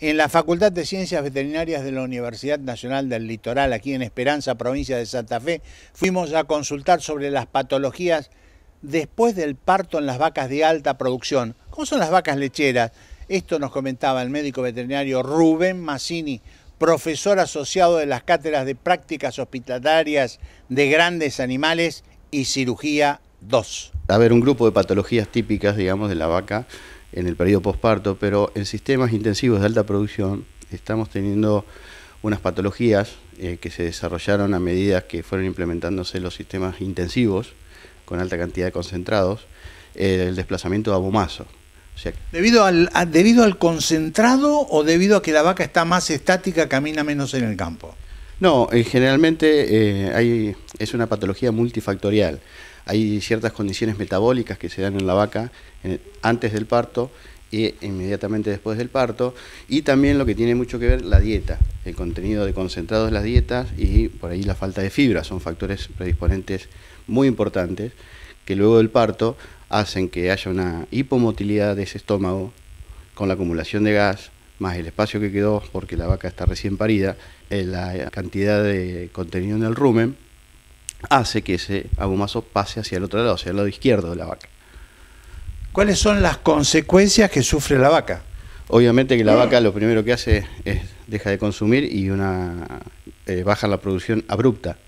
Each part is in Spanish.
en la Facultad de Ciencias Veterinarias de la Universidad Nacional del Litoral, aquí en Esperanza, provincia de Santa Fe, fuimos a consultar sobre las patologías después del parto en las vacas de alta producción. ¿Cómo son las vacas lecheras? Esto nos comentaba el médico veterinario Rubén Massini, profesor asociado de las cátedras de prácticas hospitalarias de grandes animales y cirugía 2. A ver, un grupo de patologías típicas, digamos, de la vaca en el periodo posparto, pero en sistemas intensivos de alta producción estamos teniendo unas patologías eh, que se desarrollaron a medida que fueron implementándose los sistemas intensivos con alta cantidad de concentrados, eh, el desplazamiento de abomazo. ¿Debido, al, ¿Debido al concentrado o debido a que la vaca está más estática, camina menos en el campo? No, eh, generalmente hay, es una patología multifactorial. Hay ciertas condiciones metabólicas que se dan en la vaca antes del parto e inmediatamente después del parto, y también lo que tiene mucho que ver la dieta, el contenido de concentrados en las dietas y por ahí la falta de fibra, son factores predisponentes muy importantes que luego del parto hacen que haya una hipomotilidad de ese estómago con la acumulación de gas, más el espacio que quedó porque la vaca está recién parida, eh, la cantidad de contenido en el rumen, hace que ese agumazo pase hacia el otro lado, hacia el lado izquierdo de la vaca. ¿Cuáles son las consecuencias que sufre la vaca? Obviamente que la vaca lo primero que hace es deja de consumir y una eh, baja la producción abrupta.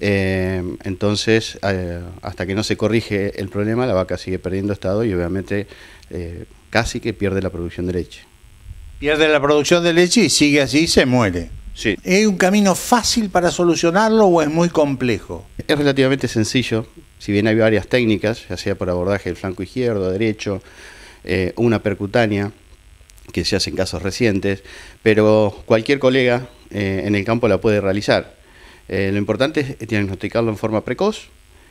Eh, entonces, eh, hasta que no se corrige el problema, la vaca sigue perdiendo estado y obviamente casi que pierde la producción de leche. Pierde la producción de leche y sigue así y se muere. ¿Es un camino fácil para solucionarlo o es muy complejo? Es relativamente sencillo, si bien hay varias técnicas, ya sea por abordaje del flanco izquierdo, derecho, eh, una percutánea, que se hace en casos recientes, pero cualquier colega eh, en el campo la puede realizar. Eh, lo importante es diagnosticarlo en forma precoz.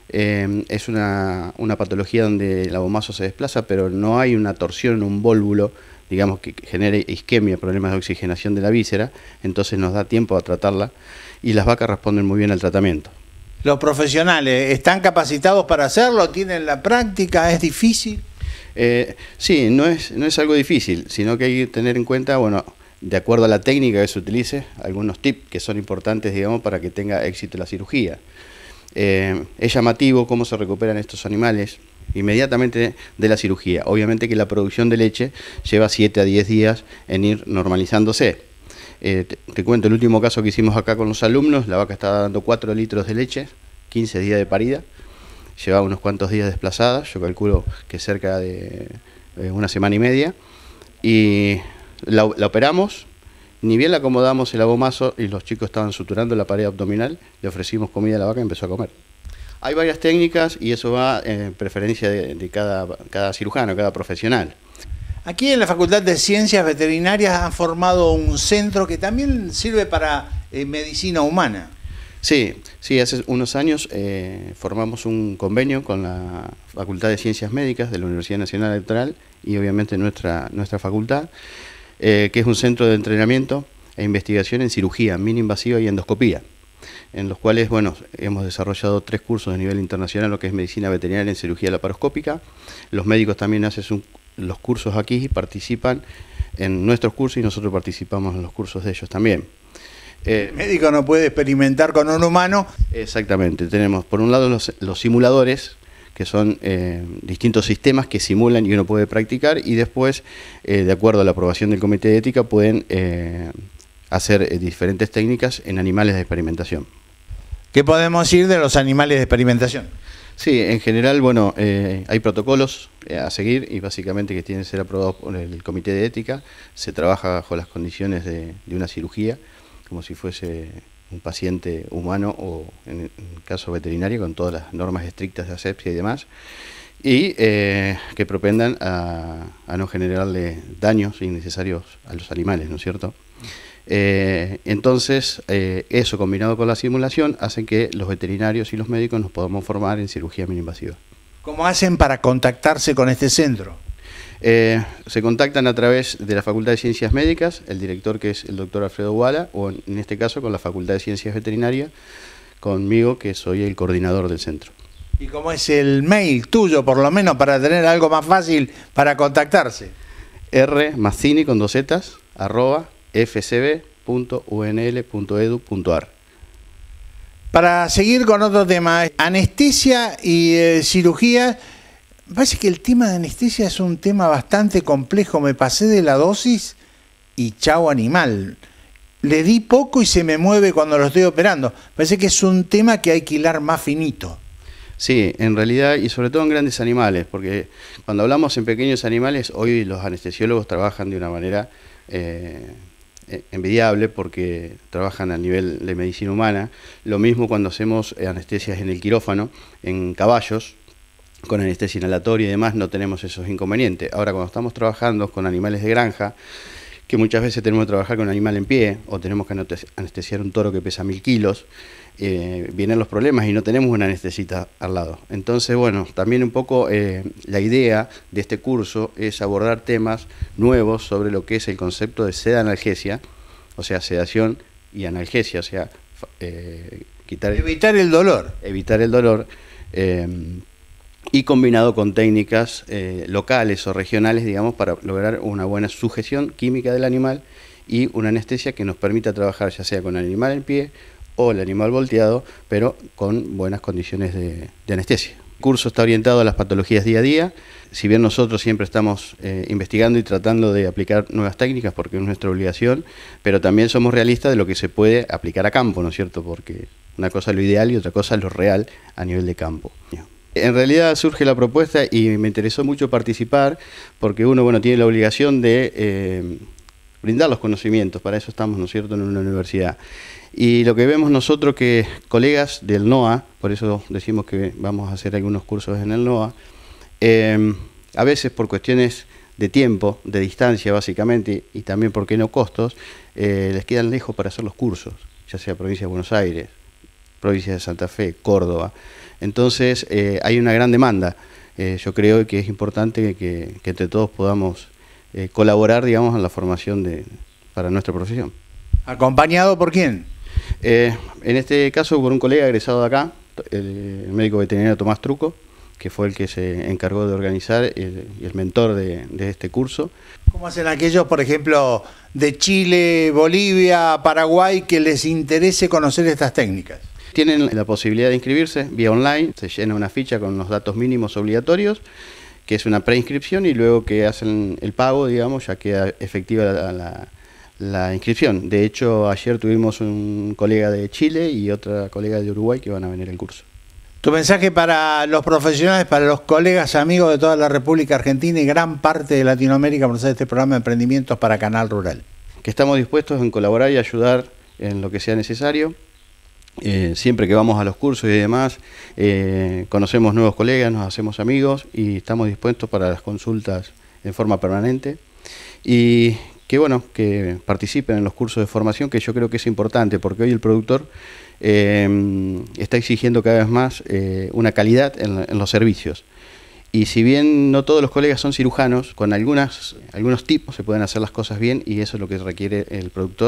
es una, patología donde el abomazo se desplaza, pero no hay una torsión, un vólvulo digamos, que genere isquemia, problemas de oxigenación de la víscera, entonces nos da tiempo a tratarla y las vacas responden muy bien al tratamiento. ¿Los profesionales están capacitados para hacerlo? ¿Tienen la práctica? ¿Es difícil? Eh, sí, no es, no es algo difícil, sino que hay que tener en cuenta, bueno, de acuerdo a la técnica que se utilice, algunos tips que son importantes, digamos, para que tenga éxito la cirugía. Eh, es llamativo cómo se recuperan estos animales, inmediatamente de la cirugía. Obviamente que la producción de leche lleva 7 a 10 días en ir normalizándose. Eh, te, cuento el último caso que hicimos acá con los alumnos, la vaca estaba dando 4 litros de leche, 15 días de parida, llevaba unos cuantos días desplazada, yo calculo que cerca de eh, una semana y media, y la, la operamos, ni bien la acomodamos el abomazo y los chicos estaban suturando la pared abdominal, le ofrecimos comida a la vaca y empezó a comer. Hay varias técnicas y eso va en preferencia de, cada, cirujano, cada profesional. Aquí en la Facultad de Ciencias Veterinarias han formado un centro que también sirve para eh, medicina humana. Sí, sí, hace unos años eh, formamos un convenio con la Facultad de Ciencias Médicas de la Universidad Nacional Electoral y obviamente nuestra, nuestra facultad, eh, que es un centro de entrenamiento e investigación en cirugía mini invasiva y endoscopía en los cuales bueno, hemos desarrollado tres cursos de nivel internacional, lo que es medicina veterinaria en cirugía laparoscópica. Los médicos también hacen los cursos aquí y participan en nuestros cursos y nosotros participamos en los cursos de ellos también. Eh, el médico no puede experimentar con un humano. Exactamente, tenemos por un lado los, simuladores, que son eh, distintos sistemas que simulan y uno puede practicar y después, eh, de acuerdo a la aprobación del comité de ética, pueden hacer eh, diferentes técnicas en animales de experimentación. ¿Qué podemos decir de los animales de experimentación? Sí, en general, bueno, eh, hay protocolos eh, a seguir y básicamente que tienen que ser aprobados por el Comité de Ética. Se trabaja bajo las condiciones de, una cirugía, como si fuese un paciente humano o en, caso veterinario, con todas las normas estrictas de asepsia y demás. Y que propendan a, a no generarle daños innecesarios a los animales, ¿no es cierto? Eh, entonces, eh, eso combinado con la simulación hace que los veterinarios y los médicos nos podamos formar en cirugía mini-invasiva. ¿Cómo hacen para contactarse con este centro? Eh, se contactan a través de la Facultad de Ciencias Médicas, el director que es el doctor Alfredo Wala, o en este caso con la Facultad de Ciencias Veterinarias, conmigo que soy el coordinador del centro. ¿Y cómo es el mail tuyo, por lo menos, para tener algo más fácil para contactarse? R Mazzini con dos zetas, arroba fcb.unl.edu.ar. Para seguir con otro tema, anestesia y eh, cirugía, parece que el tema de anestesia es un tema bastante complejo, me pasé de la dosis y chao animal. Le di poco y se me mueve cuando lo estoy operando. Parece que es un tema que hay que hilar más finito. Sí, en realidad, y sobre todo en grandes animales, porque cuando hablamos en pequeños animales, hoy los anestesiólogos trabajan de una manera eh, eh, envidiable porque trabajan a nivel de medicina humana. Lo mismo cuando hacemos eh, anestesias en el quirófano, en caballos, con anestesia inhalatoria y demás, no tenemos esos inconvenientes. Ahora, cuando estamos trabajando con animales de granja, que muchas veces tenemos que trabajar con un animal en pie o tenemos que anestesiar un toro que pesa mil kilos, eh, vienen los problemas y no tenemos una anestesita al lado. Entonces, bueno, también un poco eh, la idea de este curso es abordar temas nuevos sobre lo que es el concepto de seda analgesia, o sea, sedación y analgesia, o sea, eh, quitar evitar el dolor. Evitar el dolor. y combinado con técnicas locales o regionales, digamos, para lograr una buena sujeción química del animal y una anestesia que nos permita trabajar ya sea con el animal en pie, o el animal volteado, pero con buenas condiciones de, anestesia. El curso está orientado a las patologías día a día, si bien nosotros siempre estamos eh, investigando y tratando de aplicar nuevas técnicas porque es nuestra obligación, pero también somos realistas de lo que se puede aplicar a campo, ¿no es cierto? Porque una cosa es lo ideal y otra cosa es lo real a nivel de campo. En realidad surge la propuesta y me interesó mucho participar porque uno bueno, tiene la obligación de eh, brindar los conocimientos, para eso estamos, ¿no es cierto?, en una universidad. Y lo que vemos nosotros que colegas del NOA, por eso decimos que vamos a hacer algunos cursos en el NOA, eh, a veces por cuestiones de tiempo, de distancia básicamente, y también, porque no costos?, eh, les quedan lejos para hacer los cursos, ya sea provincia de Buenos Aires, provincia de Santa Fe, Córdoba. Entonces, eh, hay una gran demanda. yo creo que es importante que, que entre todos podamos colaborar, digamos, en la formación de, para nuestra profesión. ¿Acompañado por quién? Eh, en este caso, por un colega egresado de acá, el médico veterinario Tomás Truco, que fue el que se encargó de organizar y el, mentor de, este curso. ¿Cómo hacen aquellos, por ejemplo, de Chile, Bolivia, Paraguay, que les interese conocer estas técnicas? Tienen la posibilidad de inscribirse vía online, se llena una ficha con los datos mínimos obligatorios, que es una preinscripción y luego que hacen el pago, digamos, ya queda efectiva la la inscripción. De hecho, ayer tuvimos un colega de Chile y otra colega de Uruguay que van a venir al curso. Tu mensaje para los profesionales, para los colegas, amigos de toda la República Argentina y gran parte de Latinoamérica por hacer este programa de emprendimientos para Canal Rural. Que estamos dispuestos en colaborar y ayudar en lo que sea necesario. Eh, siempre que vamos a los cursos y demás, eh, conocemos nuevos colegas, nos hacemos amigos y estamos dispuestos para las consultas en forma permanente. Y que bueno, que participen en los cursos de formación, que yo creo que es importante, porque hoy el productor eh, está exigiendo cada vez más eh, una calidad en, en, los servicios. Y si bien no todos los colegas son cirujanos, con algunas, algunos tipos se pueden hacer las cosas bien y eso es lo que requiere el productor.